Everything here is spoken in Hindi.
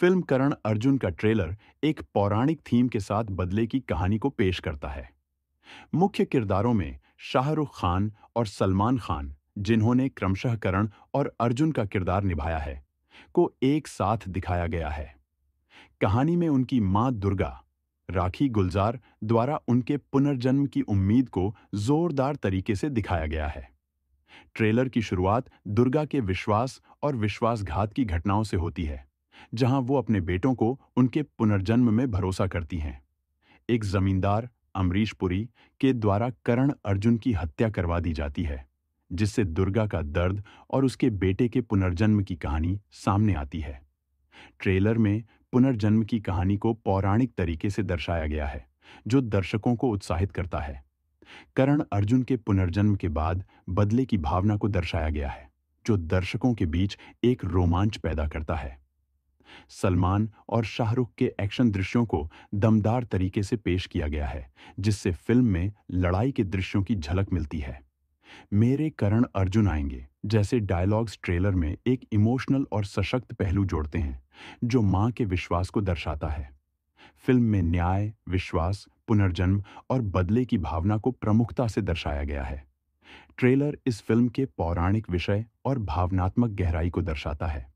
फिल्म करण अर्जुन का ट्रेलर एक पौराणिक थीम के साथ बदले की कहानी को पेश करता है मुख्य किरदारों में शाहरुख खान और सलमान खान जिन्होंने क्रमशः करण और अर्जुन का किरदार निभाया है को एक साथ दिखाया गया है कहानी में उनकी मां दुर्गा राखी गुलजार द्वारा उनके पुनर्जन्म की उम्मीद को जोरदार तरीके से दिखाया गया है ट्रेलर की शुरुआत दुर्गा के विश्वास और विश्वासघात की घटनाओं से होती है जहां वो अपने बेटों को उनके पुनर्जन्म में भरोसा करती हैं एक जमींदार अमरीश पुरी के द्वारा करण अर्जुन की हत्या करवा दी जाती है जिससे दुर्गा का दर्द और उसके बेटे के पुनर्जन्म की कहानी सामने आती है ट्रेलर में पुनर्जन्म की कहानी को पौराणिक तरीके से दर्शाया गया है जो दर्शकों को उत्साहित करता है करण अर्जुन के पुनर्जन्म के बाद बदले की भावना को दर्शाया गया है जो दर्शकों के बीच एक रोमांच पैदा करता है सलमान और शाहरुख के एक्शन दृश्यों को दमदार तरीके से पेश किया गया है जिससे फिल्म में लड़ाई के दृश्यों की झलक मिलती है मेरे करण अर्जुन आएंगे जैसे डायलॉग्स ट्रेलर में एक इमोशनल और सशक्त पहलू जोड़ते हैं जो मां के विश्वास को दर्शाता है फिल्म में न्याय विश्वास पुनर्जन्म और बदले की भावना को प्रमुखता से दर्शाया गया है ट्रेलर इस फिल्म के पौराणिक विषय और भावनात्मक गहराई को दर्शाता है